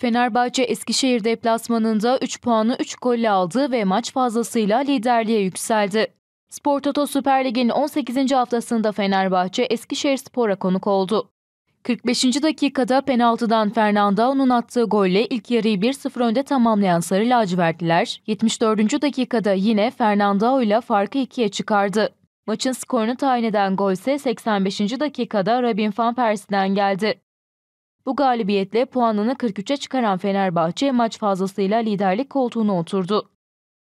Fenerbahçe Eskişehir deplasmanında 3 puanı 3 golle aldı ve maç fazlasıyla liderliğe yükseldi. Spor Toto Süper Lig'in 18. haftasında Fenerbahçe Eskişehir Spor'a konuk oldu. 45. dakikada penaltıdan Fernandao'nun attığı golle ilk yarıyı 1-0 önde tamamlayan Sarı Lacivertliler, 74. dakikada yine Fernandao ile farkı 2'ye çıkardı. Maçın skorunu tayin eden gol ise 85. dakikada Robin van Persie'den geldi. Bu galibiyetle puanını 43'e çıkaran Fenerbahçe maç fazlasıyla liderlik koltuğuna oturdu.